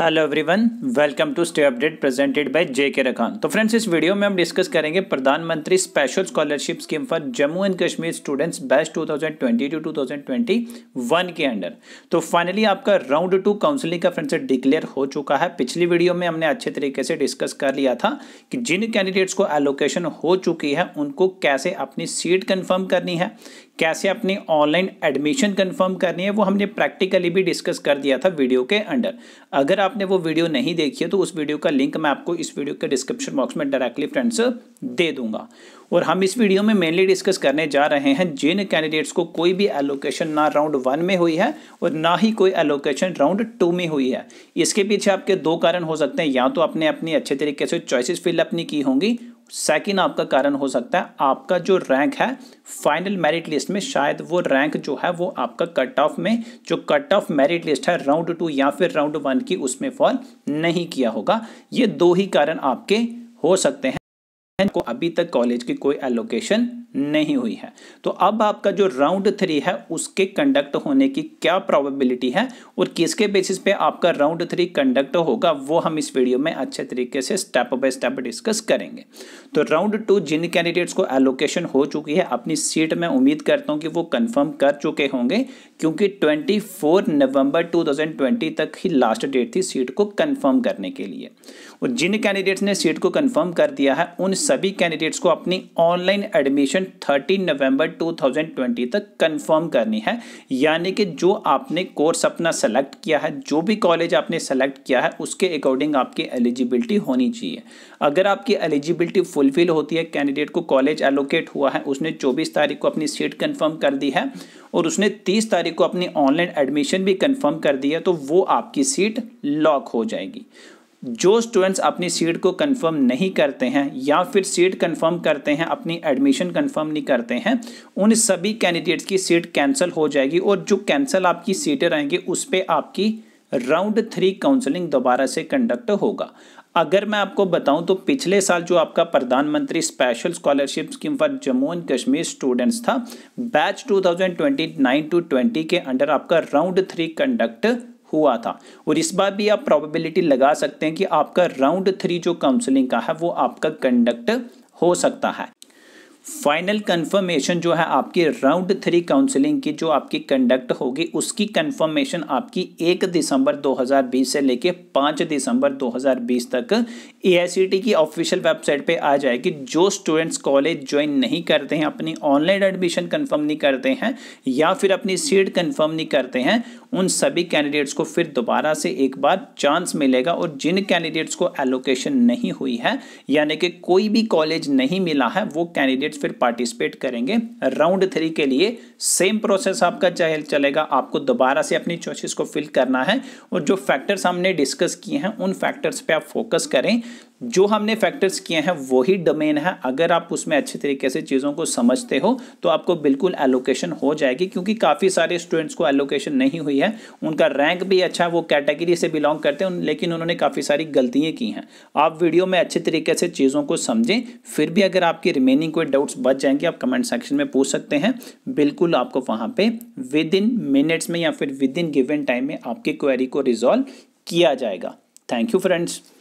hello everyone welcome to stay update presented by J K Rakhan तो friends इस video में हम डिस्कस करेंगे प्रधानमंत्री special scholarship scheme for Jammu and Kashmir students best 2020 to 2021 के अंडर तो फाइनली आपका राउंड टू काउंसलिंग का फ्रेंड्स डिक्लेयर हो चुका है पिछली वीडियो में हमने अच्छे तरीके से डिस्कस कर लिया था कि जिन कैंडिडेट्स को एलोकेशन हो चुकी है उनको कैसे अपनी सीट कन्फर्म करनी है कैसे अपनी ऑनलाइन एडमिशन कंफर्म करनी है वो हमने प्रैक्टिकली भी डिस्कस कर दिया था वीडियो के अंडर अगर आपने वो वीडियो नहीं देखी है तो उस वीडियो का लिंक मैं आपको इस वीडियो के डिस्क्रिप्शन बॉक्स में डायरेक्टली फ्रेंड्स दे दूंगा और हम इस वीडियो में मेनली डिस्कस करने जा रहे हैं जिन कैंडिडेट्स को कोई भी एलोकेशन ना राउंड वन में हुई है और ना ही कोई एलोकेशन राउंड टू में हुई है इसके पीछे आपके दो कारण हो सकते हैं या तो आपने अपनी अच्छे तरीके से चॉइसिस फिलअप नहीं की होंगी सेकेंड आपका कारण हो सकता है आपका जो रैंक है फाइनल मेरिट लिस्ट में शायद वो रैंक जो है वो आपका कट ऑफ में जो कट ऑफ मेरिट लिस्ट है राउंड टू या फिर राउंड वन की उसमें फॉल नहीं किया होगा ये दो ही कारण आपके हो सकते हैं को अभी तक कॉलेज की कोई एलोकेशन नहीं हुई है तो अब आपका जो राउंड थ्री है उसके कंडक्ट होने की क्या प्रोबेबिलिटी है और किसके बेसिस पे आपका राउंड थ्री कंडक्ट होगा वो हम इस वीडियो में अच्छे तरीके से स्टेप बाय स्टेप डिस्कस करेंगे तो राउंड टू जिन कैंडिडेट्स को एलोकेशन हो चुकी है अपनी सीट में उम्मीद करता हूँ कि वो कन्फर्म कर चुके होंगे क्योंकि ट्वेंटी नवंबर टू तक ही लास्ट डेट थी सीट को कन्फर्म करने के लिए और जिन कैंडिडेट्स ने सीट को कन्फर्म कर दिया है उन सभी कैंडिडेट्स को अपनी ऑनलाइन एडमिशन 13 नवंबर 2020 तक कंफर्म करनी है यानी कि जो आपने कोर्स अपना सेलेक्ट किया है जो भी कॉलेज आपने सेलेक्ट किया है उसके अकॉर्डिंग आपकी एलिजिबिलिटी होनी चाहिए अगर आपकी एलिजिबिलिटी फुलफिल होती है कैंडिडेट को कॉलेज एलोकेट हुआ है उसने चौबीस तारीख को अपनी सीट कन्फर्म कर दी है और उसने तीस तारीख को अपनी ऑनलाइन एडमिशन भी कन्फर्म कर दिया तो वो आपकी सीट लॉक हो जाएगी जो स्टूडेंट्स अपनी सीट को कंफर्म नहीं करते हैं या फिर सीट कंफर्म करते हैं अपनी एडमिशन कंफर्म नहीं करते हैं उन सभी कैंडिडेट्स की सीट कैंसिल हो जाएगी और जो कैंसिल आपकी सीटें रहेंगी उस पर आपकी राउंड थ्री काउंसलिंग दोबारा से कंडक्ट होगा अगर मैं आपको बताऊं तो पिछले साल जो आपका प्रधानमंत्री special scholarship scheme for Jammu and Kashmir students था बैच 2029 टू 20 के अंडर आपका राउंड थ्री कंडक्ट हुआ था और इस बार भी आप प्रोबेबिलिटी लगा सकते हैं कि आपका राउंड थ्री जो काउंसलिंग का है वो आपका कंडक्ट हो सकता है फाइनल कंफर्मेशन जो है आपकी राउंड थ्री काउंसलिंग की जो आपकी कंडक्ट होगी उसकी कंफर्मेशन आपकी एक दिसंबर 2020 से लेके पाँच दिसंबर 2020 तक ए की ऑफिशियल वेबसाइट पे आ जाएगी जो स्टूडेंट्स कॉलेज ज्वाइन नहीं करते हैं अपनी ऑनलाइन एडमिशन कंफर्म नहीं करते हैं या फिर अपनी सीट कंफर्म नहीं करते हैं उन सभी कैंडिडेट्स को फिर दोबारा से एक बार चांस मिलेगा और जिन कैंडिडेट्स को एलोकेशन नहीं हुई है यानी कि कोई भी कॉलेज नहीं मिला है वो कैंडिडेट्स फिर पार्टिसिपेट करेंगे राउंड थ्री के लिए सेम प्रोसेस आपका चाहे चलेगा आपको दोबारा से अपनी चॉइसिस को फिल करना है और जो फैक्टर्स हमने डिस्कस किए हैं उन फैक्टर्स पर आप फोकस करें जो हमने फैक्टर्स किए हैं वही डोमेन है अगर आप उसमें अच्छे तरीके से चीज़ों को समझते हो तो आपको बिल्कुल एलोकेशन हो जाएगी क्योंकि काफ़ी सारे स्टूडेंट्स को एलोकेशन नहीं हुई है उनका रैंक भी अच्छा है वो कैटेगरी से बिलोंग करते हैं लेकिन उन्होंने काफ़ी सारी गलतियाँ की हैं आप वीडियो में अच्छे तरीके से चीज़ों को समझें फिर भी अगर आपकी रिमेनिंग कोई डाउट्स बच जाएंगे आप कमेंट सेक्शन में पूछ सकते हैं बिल्कुल आपको वहाँ पर विद इन मिनट्स में या फिर विद इन गिवन टाइम में आपकी क्वेरी को रिजॉल्व किया जाएगा थैंक यू फ्रेंड्स